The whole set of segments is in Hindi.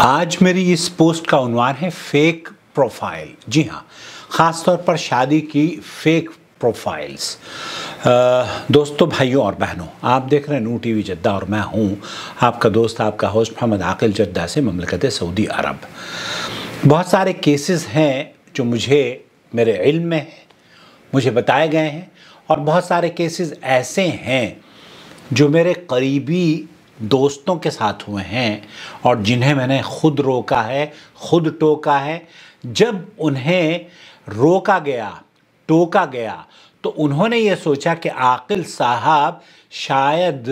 आज मेरी इस पोस्ट का उनवान है फेक प्रोफाइल जी हाँ ख़ास तौर पर शादी की फेक प्रोफाइल्स दोस्तों भाइयों और बहनों आप देख रहे हैं नू टी वी जद्दा और मैं हूँ आपका दोस्त आपका होस्ट मोहम्मद आकिल जद्दा से ममलकत सऊदी अरब बहुत सारे केसेस हैं जो मुझे मेरे इल्म में हैं मुझे बताए गए हैं और बहुत सारे केसेस ऐसे हैं जो मेरे करीबी दोस्तों के साथ हुए हैं और जिन्हें मैंने खुद रोका है खुद टोका है जब उन्हें रोका गया टोका गया तो उन्होंने ये सोचा कि आकिल साहब शायद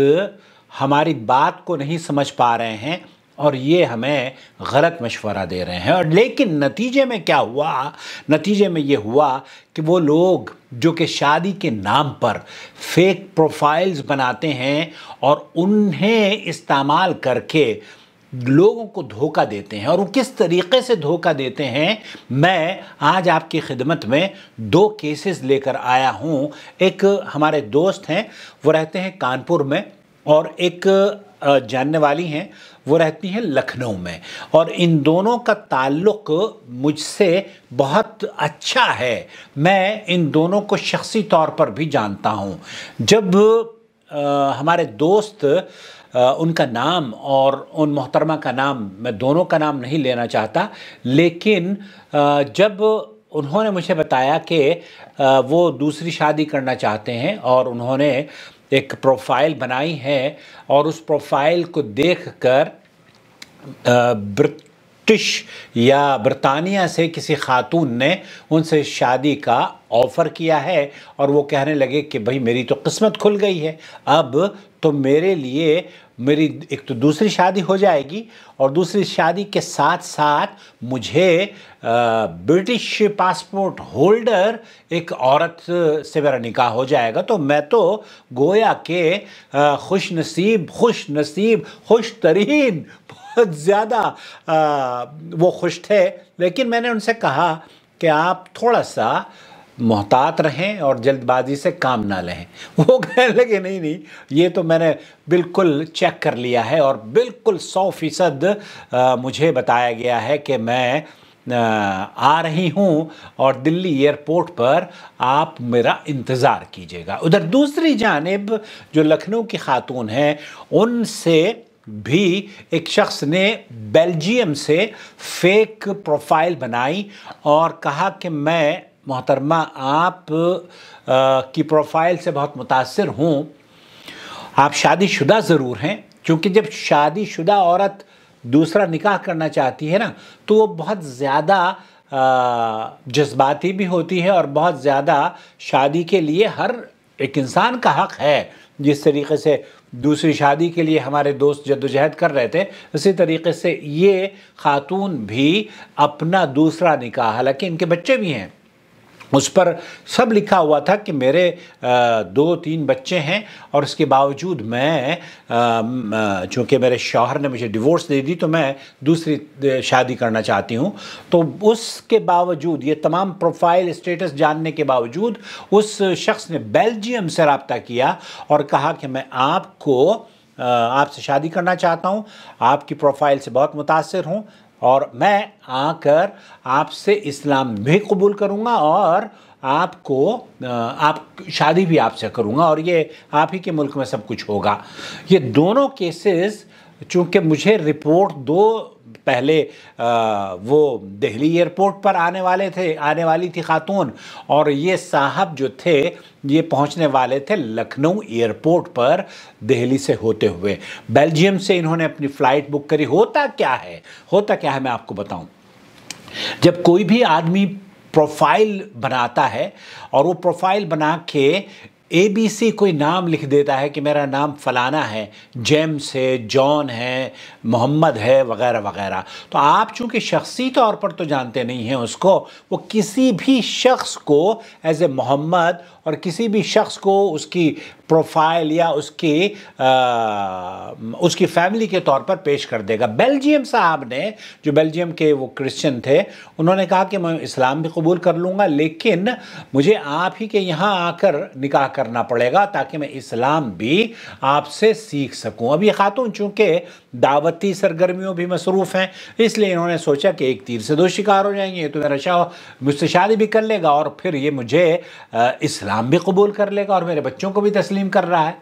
हमारी बात को नहीं समझ पा रहे हैं और ये हमें गलत मशवरा दे रहे हैं और लेकिन नतीजे में क्या हुआ नतीजे में ये हुआ कि वो लोग जो कि शादी के नाम पर फेक प्रोफाइल्स बनाते हैं और उन्हें इस्तेमाल करके लोगों को धोखा देते हैं और वो किस तरीके से धोखा देते हैं मैं आज आपकी खिदमत में दो केसेस लेकर आया हूँ एक हमारे दोस्त हैं वो रहते हैं कानपुर में और एक जानने वाली हैं वो रहती हैं लखनऊ में और इन दोनों का ताल्लुक मुझसे बहुत अच्छा है मैं इन दोनों को शख्सी तौर पर भी जानता हूँ जब आ, हमारे दोस्त आ, उनका नाम और उन मोहतरमा का नाम मैं दोनों का नाम नहीं लेना चाहता लेकिन आ, जब उन्होंने मुझे बताया कि वो दूसरी शादी करना चाहते हैं और उन्होंने एक प्रोफाइल बनाई है और उस प्रोफाइल को देखकर ब्रिटिश या बरतानिया से किसी खातून ने उनसे शादी का ऑफ़र किया है और वो कहने लगे कि भाई मेरी तो किस्मत खुल गई है अब तो मेरे लिए मेरी एक तो दूसरी शादी हो जाएगी और दूसरी शादी के साथ साथ मुझे ब्रिटिश पासपोर्ट होल्डर एक औरत से मेरा निकाह हो जाएगा तो मैं तो गोया के खुश नसीब खुश नसीब खुश तरीन बहुत ज़्यादा वो खुश थे लेकिन मैंने उनसे कहा कि आप थोड़ा सा मोहतात रहें और जल्दबाजी से काम ना लें वो कहने लगे नहीं नहीं ये तो मैंने बिल्कुल चेक कर लिया है और बिल्कुल सौ फीसद मुझे बताया गया है कि मैं आ रही हूँ और दिल्ली एयरपोर्ट पर आप मेरा इंतज़ार कीजिएगा उधर दूसरी जानब जो लखनऊ की खातून हैं उनसे भी एक शख्स ने बेल्जियम से फेक प्रोफाइल बनाई और कहा कि मैं मोहतरमा आप आ, की प्रोफाइल से बहुत मुतासर हूँ आप शादीशुदा ज़रूर हैं क्योंकि जब शादीशुदा औरत दूसरा निकाह करना चाहती है ना तो वो बहुत ज़्यादा जज्बाती भी होती है और बहुत ज़्यादा शादी के लिए हर एक इंसान का हक़ है जिस तरीके से दूसरी शादी के लिए हमारे दोस्त जद्दोजहद कर रहे थे उसी तरीके से ये ख़ातून भी अपना दूसरा निकाह हालांकि इनके बच्चे भी हैं उस पर सब लिखा हुआ था कि मेरे दो तीन बच्चे हैं और इसके बावजूद मैं चूँकि मेरे शौहर ने मुझे डिवोर्स दे दी तो मैं दूसरी शादी करना चाहती हूँ तो उसके बावजूद ये तमाम प्रोफाइल स्टेटस जानने के बावजूद उस शख्स ने बेल्जियम से रबता किया और कहा कि मैं आपको आपसे शादी करना चाहता हूँ आपकी प्रोफाइल से बहुत मुतासर हूँ और मैं आकर आपसे इस्लाम भी कबूल करूँगा और आपको आप शादी भी आपसे करूँगा और ये आप ही के मुल्क में सब कुछ होगा ये दोनों केसेस चूँकि मुझे रिपोर्ट दो पहले वो दिल्ली एयरपोर्ट पर आने वाले थे आने वाली थी खातून और ये साहब जो थे ये पहुंचने वाले थे लखनऊ एयरपोर्ट पर दिल्ली से होते हुए बेल्जियम से इन्होंने अपनी फ़्लाइट बुक करी होता क्या है होता क्या है मैं आपको बताऊं जब कोई भी आदमी प्रोफाइल बनाता है और वो प्रोफाइल बना के एबीसी कोई नाम लिख देता है कि मेरा नाम फलाना है जेम्स है जॉन है मोहम्मद है वगैरह वगैरह तो आप चूंकि शख्सी तौर पर तो जानते नहीं हैं उसको वो किसी भी शख्स को एज ए मोहम्मद और किसी भी शख्स को उसकी प्रोफाइल या उसकी आ, उसकी फैमिली के तौर पर पेश कर देगा बेल्जियम साहब ने जो बेल्जियम के वो क्रिश्चियन थे उन्होंने कहा कि मैं इस्लाम भी कबूल कर लूँगा लेकिन मुझे आप ही के यहाँ आकर निकाह करना पड़ेगा ताकि मैं इस्लाम भी आपसे सीख सकूँ अब ये खातून चूँकि दावती सरगर्मियों भी मसरूफ़ हैं इसलिए इन्होंने सोचा कि एक तीर से दो शिकार हो जाएंगे तो मेरा शाह मुझसे शादी भी कर लेगा और फिर ये मुझे इस्लाम इस्लाम भी कबूल कर लेगा और मेरे बच्चों को भी तस्लीम कर रहा है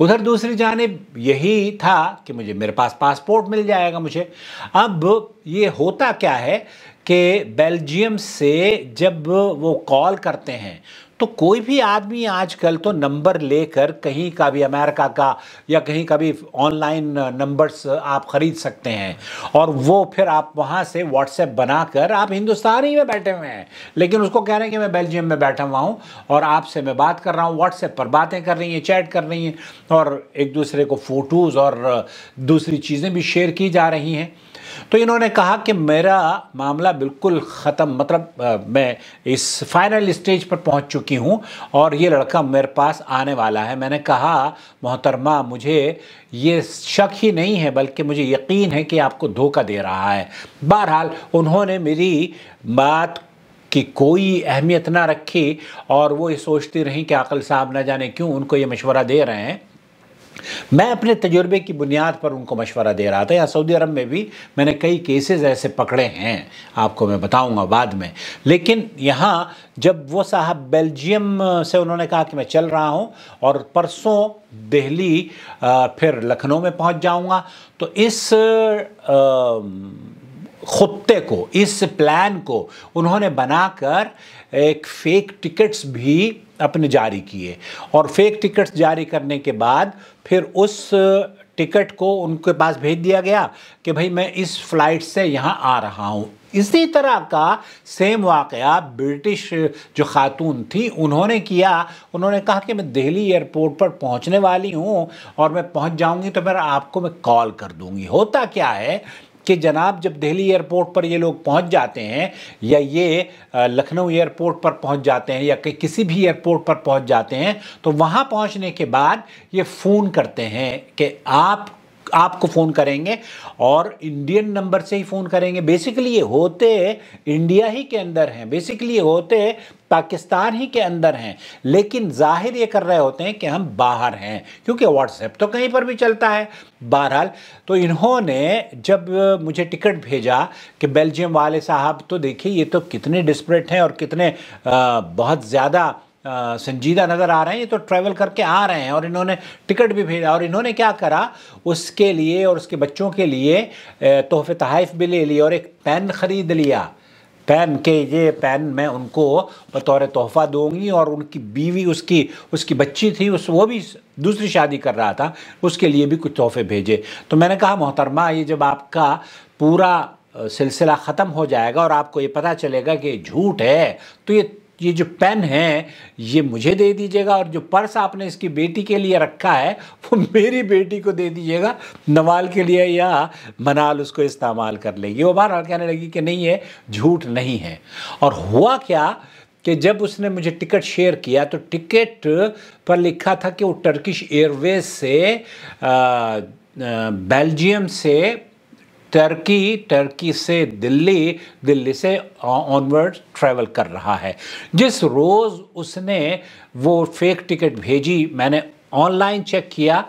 उधर दूसरी जानब यही था कि मुझे मेरे पास पासपोर्ट मिल जाएगा मुझे अब ये होता क्या है कि बेल्जियम से जब वो कॉल करते हैं तो कोई भी आदमी आजकल तो नंबर लेकर कहीं का भी अमेरिका का या कहीं का भी ऑनलाइन नंबर्स आप ख़रीद सकते हैं और वो फिर आप वहाँ से व्हाट्सएप बनाकर आप हिंदुस्तान ही में बैठे हुए हैं लेकिन उसको कह रहे हैं कि मैं बेल्जियम में बैठा हुआ हूँ और आपसे मैं बात कर रहा हूँ व्हाट्सएप पर बातें कर रही हैं चैट कर रही हैं और एक दूसरे को फ़ोटोज़ और दूसरी चीज़ें भी शेयर की जा रही हैं तो इन्होंने कहा कि मेरा मामला बिल्कुल ख़त्म मतलब आ, मैं इस फाइनल स्टेज पर पहुंच चुकी हूं और ये लड़का मेरे पास आने वाला है मैंने कहा मोहतरमा मुझे ये शक ही नहीं है बल्कि मुझे यकीन है कि आपको धोखा दे रहा है बहरहाल उन्होंने मेरी बात की कोई अहमियत ना रखी और वो ये सोचती रहीं कि अकल साहब ना जाने क्यों उनको ये मशवरा दे रहे हैं मैं अपने तजुर्बे की बुनियाद पर उनको मशवरा दे रहा था या सऊदी अरब में भी मैंने कई केसेस ऐसे पकड़े हैं आपको मैं बताऊंगा बाद में लेकिन यहाँ जब वो साहब बेल्जियम से उन्होंने कहा कि मैं चल रहा हूँ और परसों दिल्ली फिर लखनऊ में पहुँच जाऊँगा तो इस खुत्ते को इस प्लान को उन्होंने बनाकर एक फेक टिकट्स भी अपने जारी किए और फेक टिकट्स जारी करने के बाद फिर उस टिकट को उनके पास भेज दिया गया कि भाई मैं इस फ्लाइट से यहाँ आ रहा हूँ इसी तरह का सेम वाक़ ब्रिटिश जो खातून थी उन्होंने किया उन्होंने कहा कि मैं दिल्ली एयरपोर्ट पर पहुंचने वाली हूं और मैं पहुंच जाऊंगी तो मेरा आपको मैं कॉल कर दूंगी होता क्या है कि जनाब जब दिल्ली एयरपोर्ट पर ये लोग पहुंच जाते हैं या ये लखनऊ एयरपोर्ट पर पहुंच जाते हैं या कि किसी भी एयरपोर्ट पर पहुंच जाते हैं तो वहाँ पहुँचने के बाद ये फ़ोन करते हैं कि आप आपको फ़ोन करेंगे और इंडियन नंबर से ही फ़ोन करेंगे बेसिकली ये होते इंडिया ही के अंदर हैं बेसिकली ये होते पाकिस्तान ही के अंदर हैं लेकिन जाहिर ये कर रहे होते हैं कि हम बाहर हैं क्योंकि व्हाट्सएप तो कहीं पर भी चलता है बहरहाल तो इन्होंने जब मुझे टिकट भेजा कि बेल्जियम वाले साहब तो देखिए ये तो कितने डिस्परेट हैं और कितने आ, बहुत ज़्यादा संजीदा नज़र आ रहे हैं ये तो ट्रैवल करके आ रहे हैं और इन्होंने टिकट भी भेजा और इन्होंने क्या करा उसके लिए और उसके बच्चों के लिए तोहफे तहफ़ भी ले लिए और एक पेन ख़रीद लिया पेन के ये पेन मैं उनको बतौर तोहफ़ा दूंगी और उनकी बीवी उसकी उसकी बच्ची थी उस वो भी दूसरी शादी कर रहा था उसके लिए भी कुछ तोहफे भेजे तो मैंने कहा मोहतरमा ये जब आपका पूरा सिलसिला ख़त्म हो जाएगा और आपको ये पता चलेगा कि झूठ है तो ये ये जो पेन है ये मुझे दे दीजिएगा और जो पर्स आपने इसकी बेटी के लिए रखा है वो मेरी बेटी को दे दीजिएगा नवाल के लिए या मनाल उसको इस्तेमाल कर लेगी वो बार कहने लगी कि नहीं है झूठ नहीं है और हुआ क्या कि जब उसने मुझे टिकट शेयर किया तो टिकट पर लिखा था कि वो टर्किश एयरवेज से बेल्जियम से टर्की टर्की से दिल्ली दिल्ली से ऑनवर्ड ट्रैवल कर रहा है जिस रोज़ उसने वो फेक टिकट भेजी मैंने ऑनलाइन चेक किया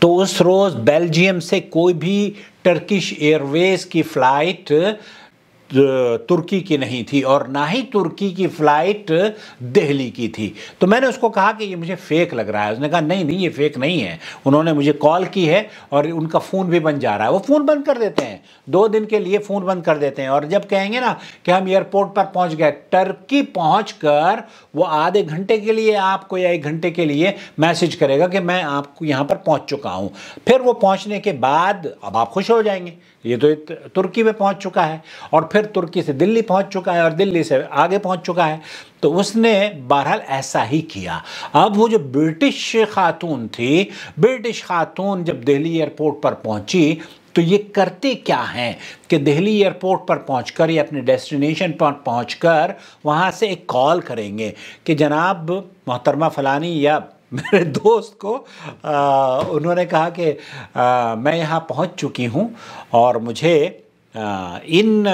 तो उस रोज़ बेल्जियम से कोई भी टर्किश एयरवेज़ की फ़्लाइट तुर्की की नहीं थी और ना ही तुर्की की फ़्लाइट दिल्ली की थी तो मैंने उसको कहा कि ये मुझे फ़ेक लग रहा है उसने कहा नहीं नहीं ये फ़ेक नहीं है उन्होंने मुझे कॉल की है और उनका फ़ोन भी बंद जा रहा है वो फ़ोन बंद कर देते हैं दो दिन के लिए फ़ोन बंद कर देते हैं और जब कहेंगे ना कि हम एयरपोर्ट पर पहुँच गए टर्की पहुँच कर वो आधे घंटे के लिए आपको या एक घंटे के लिए मैसेज करेगा कि मैं आपको यहाँ पर पहुँच चुका हूँ फिर वो पहुँचने के बाद अब आप खुश हो जाएंगे ये तो तुर्की में पहुंच चुका है और फिर तुर्की से दिल्ली पहुंच चुका है और दिल्ली से आगे पहुंच चुका है तो उसने बहरहाल ऐसा ही किया अब वो जो ब्रिटिश खातून थी ब्रिटिश खातून जब दिल्ली एयरपोर्ट पर पहुंची तो ये करते क्या हैं कि दिल्ली एयरपोर्ट पर पहुंचकर या अपने डेस्टिनेशन पर पहुंचकर वहाँ से एक कॉल करेंगे कि जनाब मोहतरमा फ़लानी या मेरे दोस्त को आ, उन्होंने कहा कि आ, मैं यहाँ पहुँच चुकी हूँ और मुझे आ, इन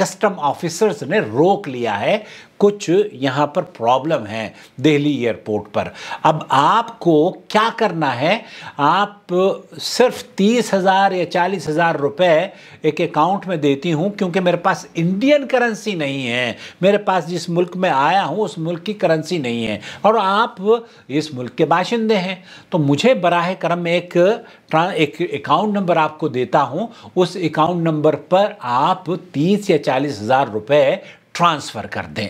कस्टम ऑफिसर्स ने रोक लिया है कुछ यहाँ पर प्रॉब्लम है दिल्ली एयरपोर्ट पर अब आपको क्या करना है आप सिर्फ तीस हज़ार या चालीस हज़ार रुपये एक अकाउंट में देती हूँ क्योंकि मेरे पास इंडियन करेंसी नहीं है मेरे पास जिस मुल्क में आया हूँ उस मुल्क की करेंसी नहीं है और आप इस मुल्क के बाशिंदे हैं तो मुझे बरह करम एक एक अकाउंट नंबर आपको देता हूँ उस अकाउंट नंबर पर आप तीस या चालीस हज़ार रुपये ट्रांसफ़र कर दें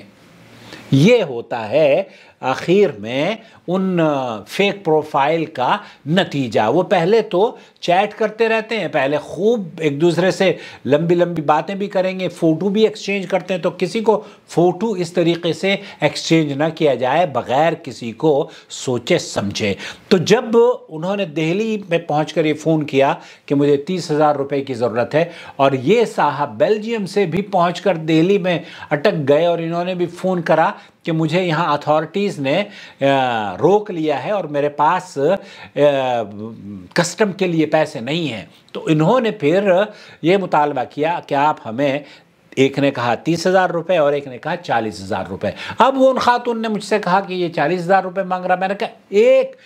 ये होता है आखिर में उन फेक प्रोफाइल का नतीजा वो पहले तो चैट करते रहते हैं पहले खूब एक दूसरे से लंबी लंबी बातें भी करेंगे फ़ोटो भी एक्सचेंज करते हैं तो किसी को फ़ोटो इस तरीके से एक्सचेंज ना किया जाए बग़ैर किसी को सोचे समझे तो जब उन्होंने दिल्ली में पहुँच ये फ़ोन किया कि मुझे तीस हज़ार रुपये की ज़रूरत है और ये साहब बेल्जियम से भी पहुँच दिल्ली में अटक गए और इन्होंने भी फ़ोन करा कि मुझे यहाँ अथॉरिटीज़ ने रोक लिया है और मेरे पास कस्टम के लिए पैसे नहीं हैं तो इन्होंने फिर ये मुतालबा किया कि आप हमें एक ने कहा तीस हज़ार रुपये और एक ने कहा चालीस हज़ार रुपये अब वो उन खातून ने मुझसे कहा कि ये चालीस हज़ार रुपये मांग रहा मैंने कहा एक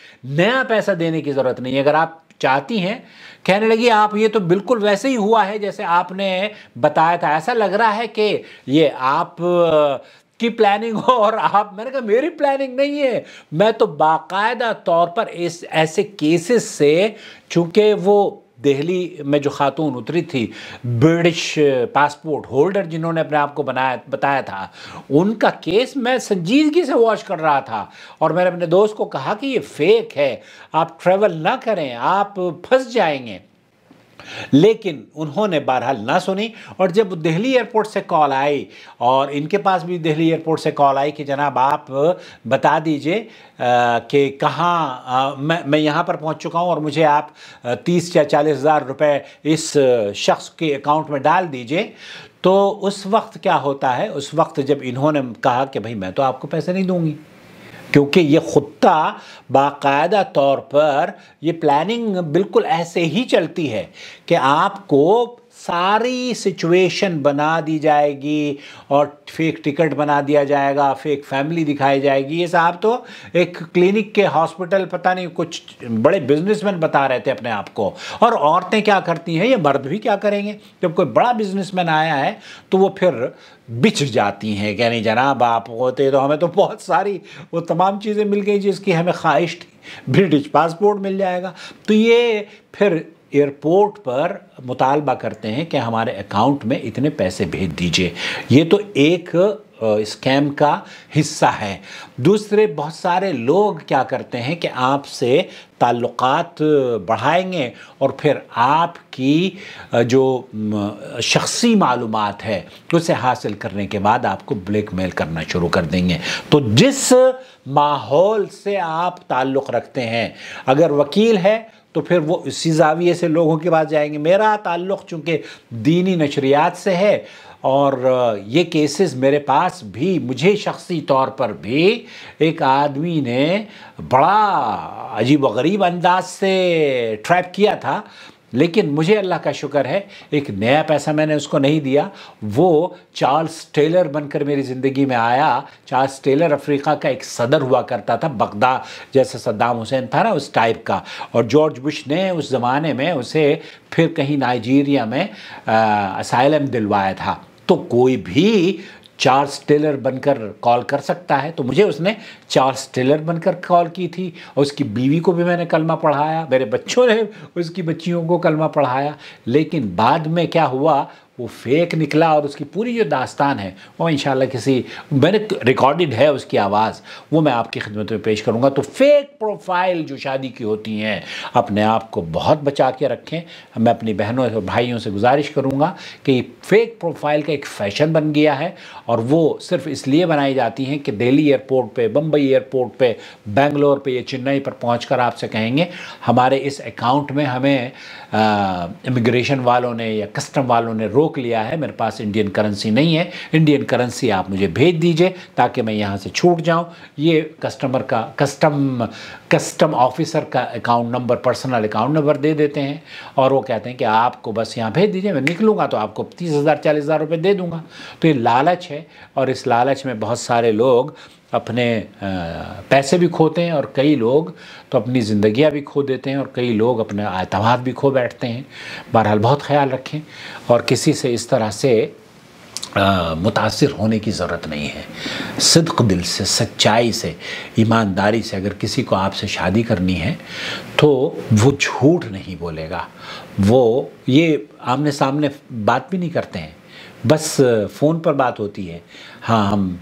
नया पैसा देने की ज़रूरत नहीं है अगर आप चाहती हैं कहने लगी आप ये तो बिल्कुल वैसे ही हुआ है जैसे आपने बताया था ऐसा लग रहा है कि ये आप की प्लानिंग हो और आप मैंने कहा मेरी प्लानिंग नहीं है मैं तो बाकायदा तौर पर इस ऐसे केसेस से चूँकि वो दिल्ली में जो खातून उतरी थी ब्रिटिश पासपोर्ट होल्डर जिन्होंने अपने आप को बनाया बताया था उनका केस मैं संजीदगी से वॉच कर रहा था और मैंने अपने दोस्त को कहा कि ये फेक है आप ट्रेवल ना करें आप फंस जाएंगे लेकिन उन्होंने बहरहाल ना सुनी और जब दिल्ली एयरपोर्ट से कॉल आई और इनके पास भी दिल्ली एयरपोर्ट से कॉल आई कि जनाब आप बता दीजिए कि कहाँ मैं मैं यहाँ पर पहुँच चुका हूँ और मुझे आप तीस या चालीस हज़ार रुपये इस शख्स के अकाउंट में डाल दीजिए तो उस वक्त क्या होता है उस वक्त जब इन्होंने कहा कि भाई मैं तो आपको पैसे नहीं दूँगी क्योंकि ये खुत्ता बाकायदा तौर पर ये प्लानिंग बिल्कुल ऐसे ही चलती है कि आपको सारी सिचुएशन बना दी जाएगी और फेक टिकट बना दिया जाएगा फेक फैमिली दिखाई जाएगी ये साहब तो एक क्लिनिक के हॉस्पिटल पता नहीं कुछ बड़े बिजनेसमैन बता रहे थे अपने आप को और औरतें क्या करती हैं ये मर्द भी क्या करेंगे जब कोई बड़ा बिजनेसमैन आया है तो वो फिर बिछ जाती हैं क्या नहीं जनाब आप होते तो हमें तो बहुत सारी वो तमाम चीज़ें मिल गई जिसकी हमें ख्वाहिश थी ब्रिटिश पासपोर्ट मिल जाएगा तो ये फिर एयरपोर्ट पर मुतालबा करते हैं कि हमारे अकाउंट में इतने पैसे भेज दीजिए ये तो एक स्कैम का हिस्सा है दूसरे बहुत सारे लोग क्या करते हैं कि आपसे ताल्लुकात बढ़ाएंगे और फिर आपकी जो शख्सी मालूम है उसे हासिल करने के बाद आपको ब्लैक मेल करना शुरू कर देंगे तो जिस माहौल से आप ताल्लुक़ रखते हैं अगर वकील है तो फिर वो इसी जाविये से लोगों के पास जाएंगे मेरा ताल्लुक़ चूँकि दीनी नशरियात से है और ये केसेस मेरे पास भी मुझे शख्सी तौर पर भी एक आदमी ने बड़ा अजीब व गरीब अंदाज से ट्रैप किया था लेकिन मुझे अल्लाह का शुक्र है एक नया पैसा मैंने उसको नहीं दिया वो चार्ल्स टेलर बनकर मेरी ज़िंदगी में आया चार्ल्स टेलर अफ्रीका का एक सदर हुआ करता था बगदा जैसे सद्दाम हुसैन था ना उस टाइप का और जॉर्ज बुश ने उस ज़माने में उसे फिर कहीं नाइजीरिया में असाइलम दिलवाया था तो कोई भी चार्ल्स टेलर बनकर कॉल कर सकता है तो मुझे उसने चार्ल्स टेलर बनकर कॉल की थी और उसकी बीवी को भी मैंने कलमा पढ़ाया मेरे बच्चों ने उसकी बच्चियों को कलमा पढ़ाया लेकिन बाद में क्या हुआ वो फेक निकला और उसकी पूरी जो दास्तान है वो इन किसी मैंने रिकॉर्डेड है उसकी आवाज़ वो मैं आपकी खिदमत में पेश करूँगा तो फेक प्रोफाइल जो शादी की होती हैं अपने आप को बहुत बचा के रखें मैं अपनी बहनों और भाइयों से गुजारिश करूँगा कि फेक प्रोफाइल का एक फ़ैशन बन गया है और वो सिर्फ इसलिए बनाई जाती हैं कि दिल्ली एयरपोर्ट पर बम्बई एयरपोर्ट पर बेंगलोर पर या चेन्नई पर पहुँच आपसे कहेंगे हमारे इस अकाउंट में हमें इमिग्रेशन वालों ने या कस्टम वालों ने रोक रोक लिया है मेरे पास इंडियन करेंसी नहीं है इंडियन करेंसी आप मुझे भेज दीजिए ताकि मैं यहाँ से छूट जाऊँ ये कस्टमर का कस्टम कस्टम ऑफिसर का account number personal account number दे देते हैं और वो कहते हैं कि आपको बस यहाँ भेज दीजिए मैं निकलूँगा तो आपको तीस हज़ार चालीस हज़ार रुपये दे दूँगा तो ये लालच है और इस लालच में बहुत सारे लोग अपने पैसे भी खोते हैं और कई लोग तो अपनी ज़िंदियाँ भी खो देते हैं और कई लोग अपने अतवाद भी खो बैठते हैं बहरहाल बहुत ख्याल रखें और किसी से इस तरह से मुतासर होने की ज़रूरत नहीं है सिद्क दिल से सच्चाई से ईमानदारी से अगर किसी को आपसे शादी करनी है तो वो झूठ नहीं बोलेगा वो ये आमने सामने बात भी नहीं करते हैं बस फ़ोन पर बात होती है हाँ हम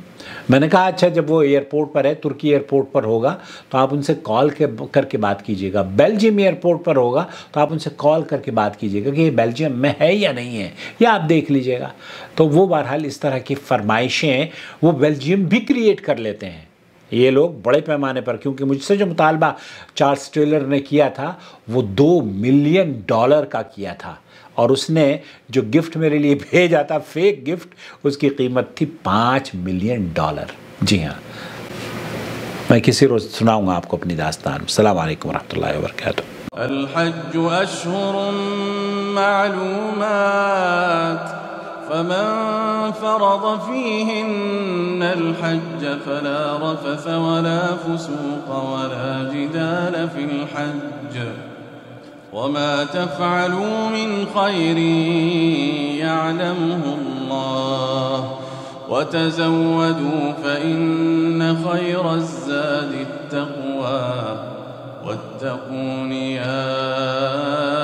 मैंने कहा अच्छा जब वो एयरपोर्ट पर है तुर्की एयरपोर्ट पर होगा तो आप उनसे कॉल के करके बात कीजिएगा बेल्जियम एयरपोर्ट पर होगा तो आप उनसे कॉल करके बात कीजिएगा कि ये बेल्जियम में है या नहीं है या आप देख लीजिएगा तो वो बहरहाल इस तरह की फरमाइशें वो बेल्जियम भी क्रिएट कर लेते हैं ये लोग बड़े पैमाने पर क्योंकि मुझसे जो मुतालबा चार्ल्स टेलर ने किया था वो दो मिलियन डॉलर का किया था और उसने जो गिफ्ट मेरे लिए भेजा था फेक गिफ्ट उसकी कीमत थी पाँच मिलियन डॉलर जी हाँ मैं किसी रोज़ सुनाऊंगा आपको अपनी दास्तान अल्लाम वरहमल वर्क الحج أشهر معلومات فمن فرض فيهن الحج فلا رفث ولا فسوق ولا جدال في الحج وما تفعلوا من خير يعلمه الله وتزودوا فإن خير الزاد التقوى واتقون يا